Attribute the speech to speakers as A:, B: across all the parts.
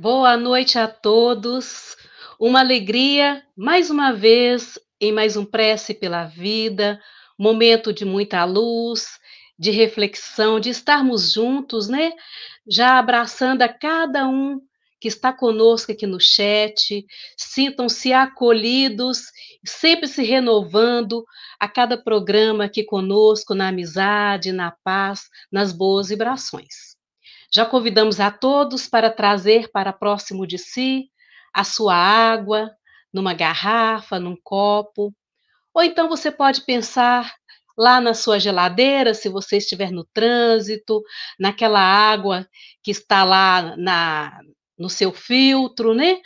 A: Boa noite a todos. Uma alegria, mais uma vez, em mais um Prece pela Vida, momento de muita luz, de reflexão, de estarmos juntos, né? Já abraçando a cada um que está conosco aqui no chat. Sintam-se acolhidos, sempre se renovando a cada programa aqui conosco, na amizade, na paz, nas boas vibrações. Já convidamos a todos para trazer para próximo de si a sua água, numa garrafa, num copo. Ou então você pode pensar lá na sua geladeira, se você estiver no trânsito, naquela água que está lá na, no seu filtro, né?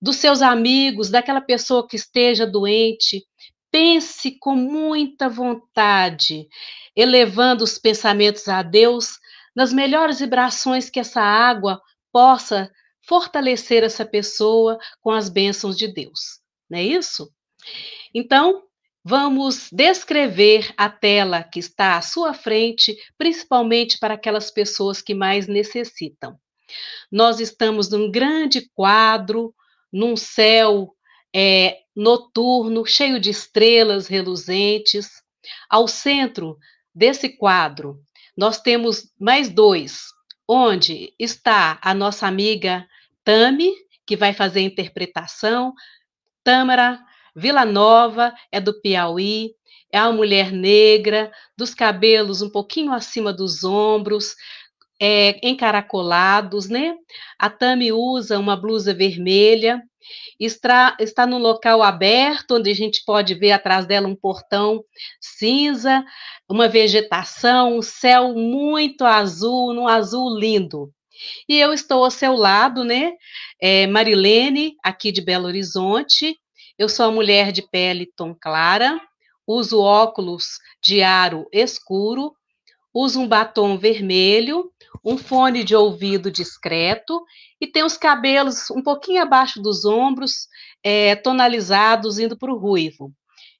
A: Dos seus amigos, daquela pessoa que esteja doente. Pense com muita vontade, elevando os pensamentos a Deus nas melhores vibrações que essa água possa fortalecer essa pessoa com as bênçãos de Deus. Não é isso? Então, vamos descrever a tela que está à sua frente, principalmente para aquelas pessoas que mais necessitam. Nós estamos num grande quadro, num céu é, noturno, cheio de estrelas reluzentes. Ao centro desse quadro nós temos mais dois, onde está a nossa amiga Tami, que vai fazer a interpretação, Tâmara Vila Nova, é do Piauí, é uma mulher negra, dos cabelos um pouquinho acima dos ombros, é, encaracolados, né? A Tami usa uma blusa vermelha, Está, está no local aberto, onde a gente pode ver atrás dela um portão cinza, uma vegetação, um céu muito azul, um azul lindo. E eu estou ao seu lado, né? É Marilene, aqui de Belo Horizonte. Eu sou a mulher de pele tom clara, uso óculos de aro escuro usa um batom vermelho, um fone de ouvido discreto e tem os cabelos um pouquinho abaixo dos ombros, é, tonalizados, indo para o ruivo.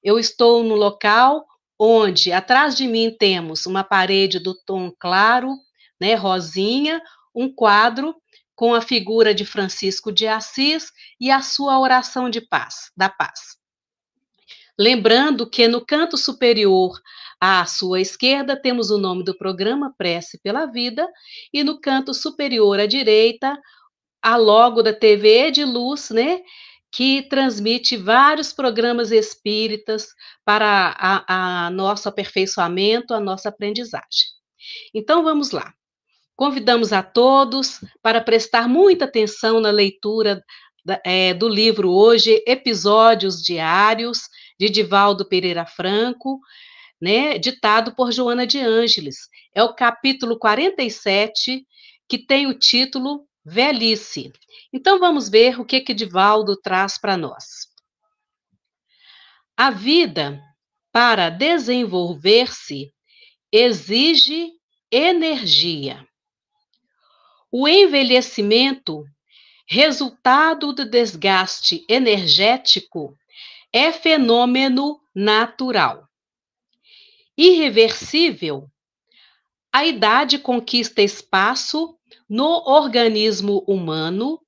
A: Eu estou no local onde atrás de mim temos uma parede do tom claro, né, rosinha, um quadro com a figura de Francisco de Assis e a sua oração de paz, da paz. Lembrando que no canto superior à sua esquerda temos o nome do programa Prece pela Vida e no canto superior à direita a logo da TV Luz né? que transmite vários programas espíritas para a, a, nosso aperfeiçoamento, a nossa aprendizagem. Então vamos lá. Convidamos a todos para prestar muita atenção na leitura da, é, do livro hoje, Episódios Diários, de Divaldo Pereira Franco, né, ditado por Joana de Ângeles. É o capítulo 47, que tem o título Velhice. Então vamos ver o que que Divaldo traz para nós. A vida para desenvolver-se exige energia. O envelhecimento, resultado do desgaste energético, é fenômeno natural irreversível, a idade conquista espaço no organismo humano,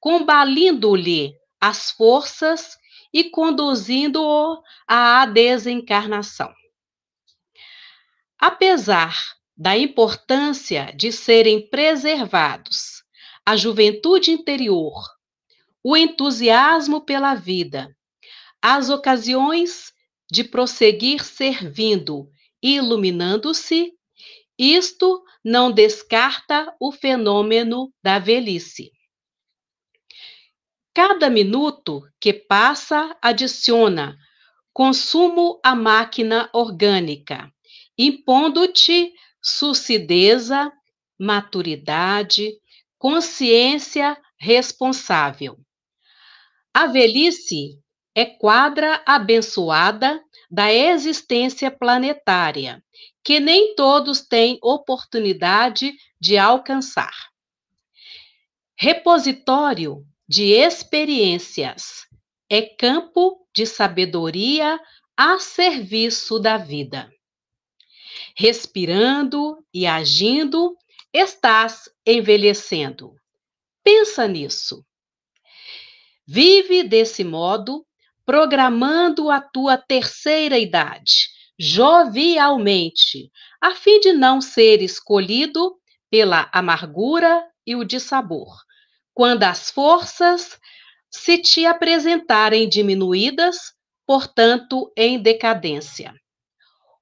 A: combalindo-lhe as forças e conduzindo-o à desencarnação. Apesar da importância de serem preservados a juventude interior, o entusiasmo pela vida, as ocasiões de prosseguir servindo, iluminando-se, isto não descarta o fenômeno da velhice. Cada minuto que passa adiciona consumo à máquina orgânica, impondo-te sucideza, maturidade, consciência responsável. A velhice é quadra abençoada da existência planetária, que nem todos têm oportunidade de alcançar. Repositório de experiências é campo de sabedoria a serviço da vida. Respirando e agindo, estás envelhecendo. Pensa nisso. Vive desse modo programando a tua terceira idade, jovialmente, a fim de não ser escolhido pela amargura e o dissabor, quando as forças se te apresentarem diminuídas, portanto, em decadência.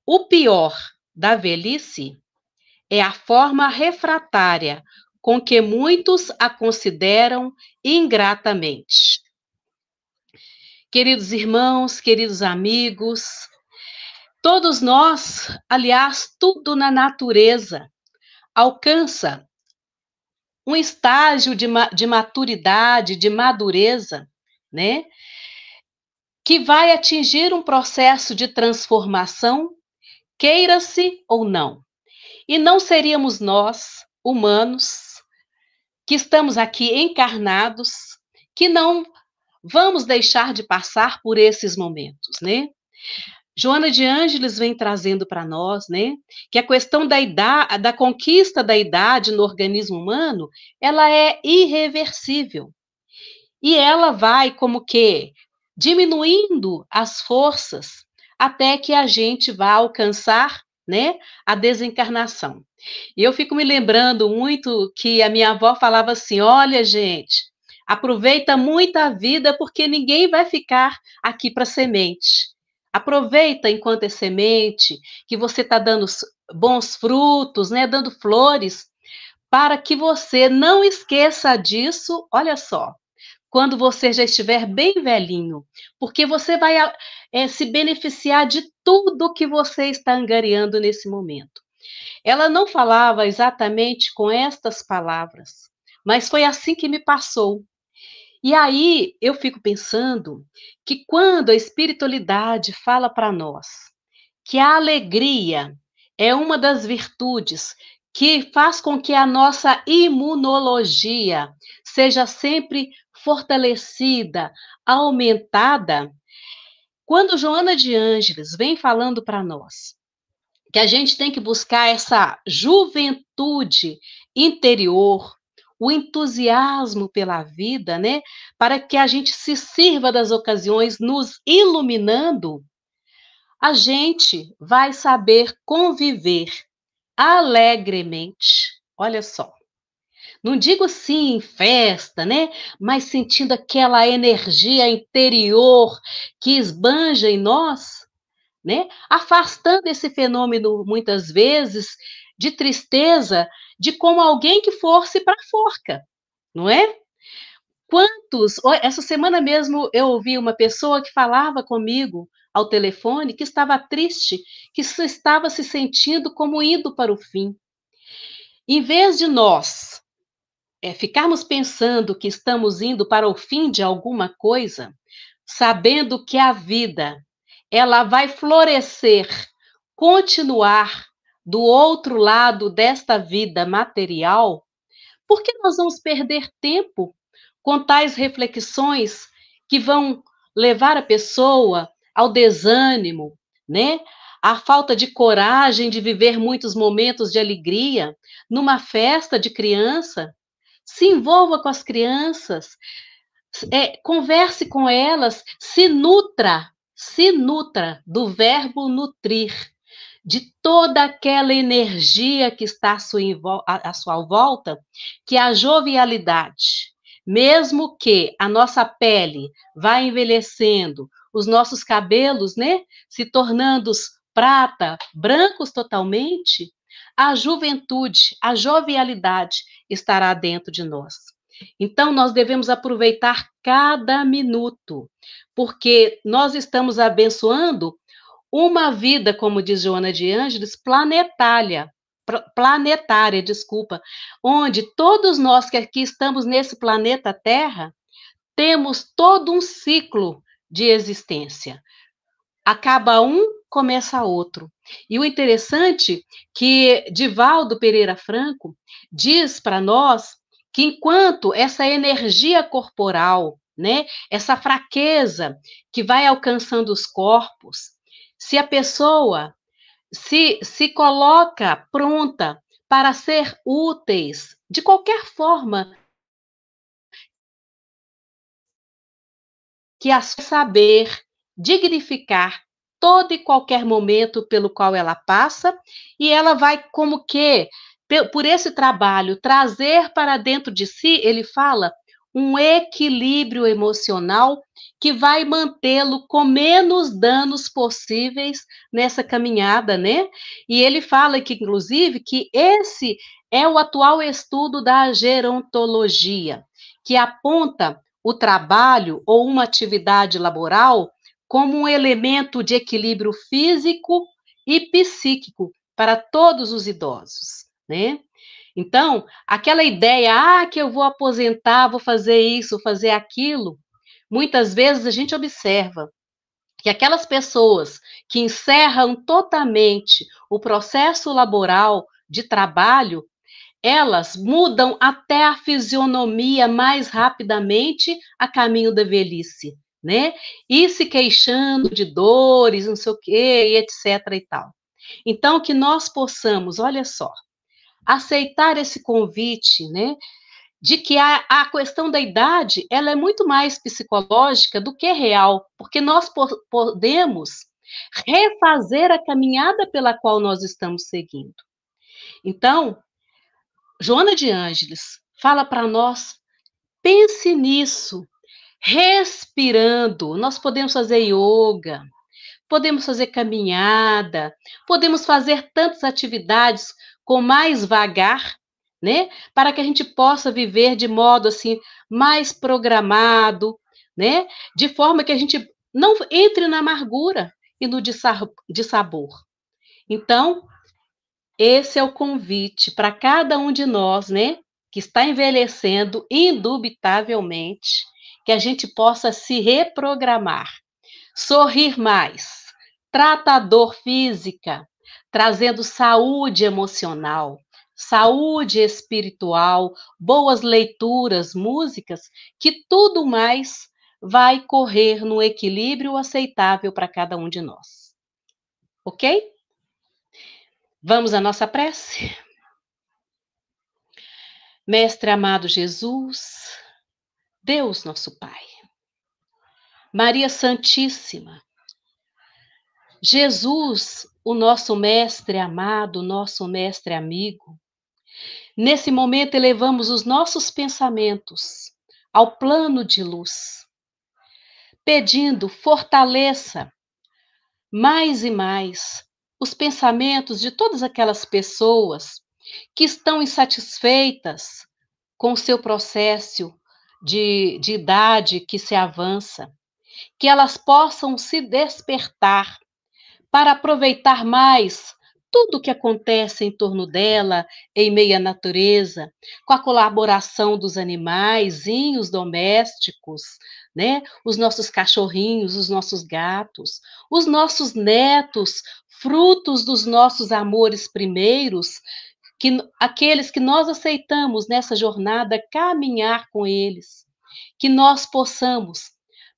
A: O pior da velhice é a forma refratária com que muitos a consideram ingratamente. Queridos irmãos, queridos amigos, todos nós, aliás, tudo na natureza alcança um estágio de, de maturidade, de madureza, né? Que vai atingir um processo de transformação, queira-se ou não. E não seríamos nós, humanos, que estamos aqui encarnados, que não Vamos deixar de passar por esses momentos, né? Joana de Ângeles vem trazendo para nós, né, que a questão da idade, da conquista da idade no organismo humano, ela é irreversível. E ela vai como que diminuindo as forças até que a gente vá alcançar, né, a desencarnação. E eu fico me lembrando muito que a minha avó falava assim: "Olha, gente, Aproveita muito a vida, porque ninguém vai ficar aqui para semente. Aproveita enquanto é semente, que você está dando bons frutos, né? Dando flores, para que você não esqueça disso. Olha só, quando você já estiver bem velhinho, porque você vai ah, é, se beneficiar de tudo que você está angariando nesse momento. Ela não falava exatamente com estas palavras, mas foi assim que me passou. E aí eu fico pensando que quando a espiritualidade fala para nós que a alegria é uma das virtudes que faz com que a nossa imunologia seja sempre fortalecida, aumentada. Quando Joana de Ângeles vem falando para nós que a gente tem que buscar essa juventude interior, o entusiasmo pela vida, né? Para que a gente se sirva das ocasiões, nos iluminando, a gente vai saber conviver alegremente. Olha só. Não digo sim em festa, né? Mas sentindo aquela energia interior que esbanja em nós, né? Afastando esse fenômeno muitas vezes de tristeza de como alguém que fosse para a forca, não é? Quantos, essa semana mesmo eu ouvi uma pessoa que falava comigo ao telefone que estava triste, que estava se sentindo como indo para o fim. Em vez de nós é, ficarmos pensando que estamos indo para o fim de alguma coisa, sabendo que a vida ela vai florescer, continuar, do outro lado desta vida material, por que nós vamos perder tempo com tais reflexões que vão levar a pessoa ao desânimo, né? A falta de coragem de viver muitos momentos de alegria numa festa de criança. Se envolva com as crianças, é, converse com elas, se nutra, se nutra do verbo nutrir de toda aquela energia que está à sua, à sua volta, que é a jovialidade. Mesmo que a nossa pele vá envelhecendo, os nossos cabelos, né, se tornando prata, brancos totalmente, a juventude, a jovialidade estará dentro de nós. Então, nós devemos aproveitar cada minuto, porque nós estamos abençoando uma vida, como diz Joana de Ângeles, planetária, planetária, desculpa, onde todos nós que aqui estamos nesse planeta Terra temos todo um ciclo de existência. Acaba um, começa outro. E o interessante que Divaldo Pereira Franco diz para nós que enquanto essa energia corporal, né, essa fraqueza que vai alcançando os corpos, se a pessoa se, se coloca pronta para ser úteis de qualquer forma que a saber dignificar todo e qualquer momento pelo qual ela passa, e ela vai como que por esse trabalho trazer para dentro de si, ele fala, um equilíbrio emocional que vai mantê-lo com menos danos possíveis nessa caminhada, né? E ele fala que, inclusive, que esse é o atual estudo da gerontologia, que aponta o trabalho ou uma atividade laboral como um elemento de equilíbrio físico e psíquico para todos os idosos, né? Então, aquela ideia, ah, que eu vou aposentar, vou fazer isso, fazer aquilo, muitas vezes a gente observa que aquelas pessoas que encerram totalmente o processo laboral de trabalho, elas mudam até a fisionomia mais rapidamente a caminho da velhice, né? E se queixando de dores, não sei o quê, etc e tal. Então, que nós possamos, olha só, aceitar esse convite, né? De que a, a questão da idade ela é muito mais psicológica do que real, porque nós po podemos refazer a caminhada pela qual nós estamos seguindo. Então, Joana de Ângeles fala para nós: pense nisso, respirando. Nós podemos fazer yoga, podemos fazer caminhada, podemos fazer tantas atividades com mais vagar, né? Para que a gente possa viver de modo assim mais programado, né? De forma que a gente não entre na amargura e no dissabor. Então, esse é o convite para cada um de nós, né? Que está envelhecendo indubitavelmente, que a gente possa se reprogramar, sorrir mais, tratador física, trazendo saúde emocional, saúde espiritual, boas leituras, músicas, que tudo mais vai correr no equilíbrio aceitável para cada um de nós. Ok? Vamos à nossa prece? Mestre amado Jesus, Deus nosso Pai, Maria Santíssima, Jesus, o nosso mestre amado, o nosso mestre amigo. Nesse momento, elevamos os nossos pensamentos ao plano de luz, pedindo fortaleça mais e mais os pensamentos de todas aquelas pessoas que estão insatisfeitas com o seu processo de, de idade que se avança, que elas possam se despertar para aproveitar mais tudo o que acontece em torno dela, em meio à natureza, com a colaboração dos animais, domésticos, né? Os nossos cachorrinhos, os nossos gatos, os nossos netos, frutos dos nossos amores primeiros, que aqueles que nós aceitamos nessa jornada caminhar com eles, que nós possamos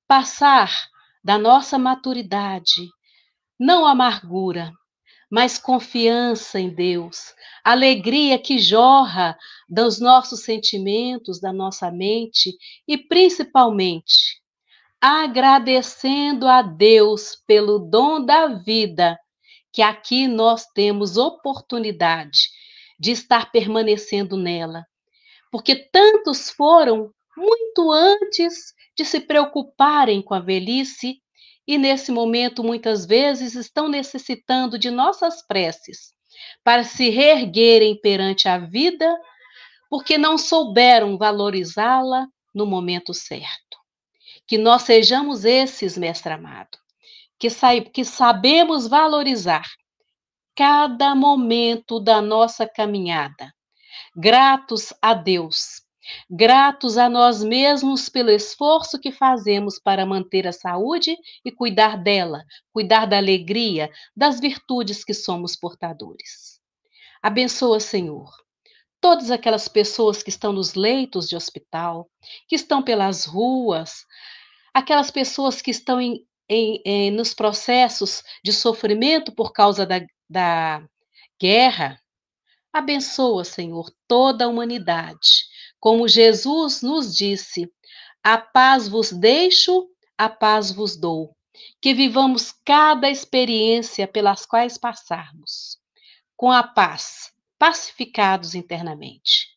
A: passar da nossa maturidade não amargura, mas confiança em Deus, alegria que jorra dos nossos sentimentos, da nossa mente e principalmente agradecendo a Deus pelo dom da vida, que aqui nós temos oportunidade de estar permanecendo nela. Porque tantos foram muito antes de se preocuparem com a velhice e nesse momento muitas vezes estão necessitando de nossas preces para se reerguerem perante a vida, porque não souberam valorizá-la no momento certo. Que nós sejamos esses, mestre amado, que, sa que sabemos valorizar cada momento da nossa caminhada, gratos a Deus gratos a nós mesmos pelo esforço que fazemos para manter a saúde e cuidar dela, cuidar da alegria, das virtudes que somos portadores. Abençoa, Senhor, todas aquelas pessoas que estão nos leitos de hospital, que estão pelas ruas, aquelas pessoas que estão em, em, em, eh, nos processos de sofrimento por causa da, da guerra. Abençoa, Senhor, toda a humanidade como Jesus nos disse: A paz vos deixo, a paz vos dou. Que vivamos cada experiência pelas quais passarmos, com a paz, pacificados internamente.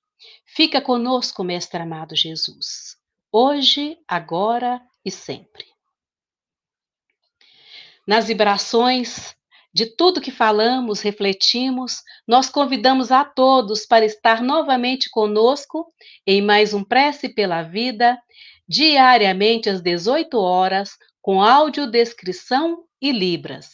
A: Fica conosco, Mestre amado Jesus, hoje, agora e sempre. Nas vibrações de tudo que falamos, refletimos, nós convidamos a todos para estar novamente conosco em mais um Prece pela Vida, diariamente às 18 horas, com audiodescrição e Libras.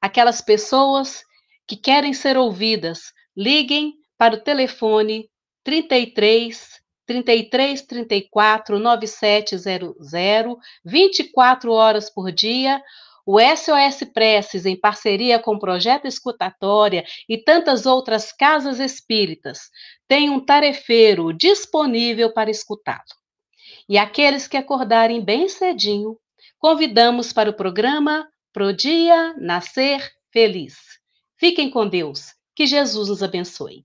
A: Aquelas pessoas que querem ser ouvidas, liguem para o telefone 33 33 34 9700, 24 horas por dia, o SOS Preces, em parceria com o Projeto Escutatória e tantas outras casas espíritas, tem um tarefeiro disponível para escutá-lo. E aqueles que acordarem bem cedinho, convidamos para o programa Pro Dia Nascer Feliz. Fiquem com Deus, que Jesus nos abençoe.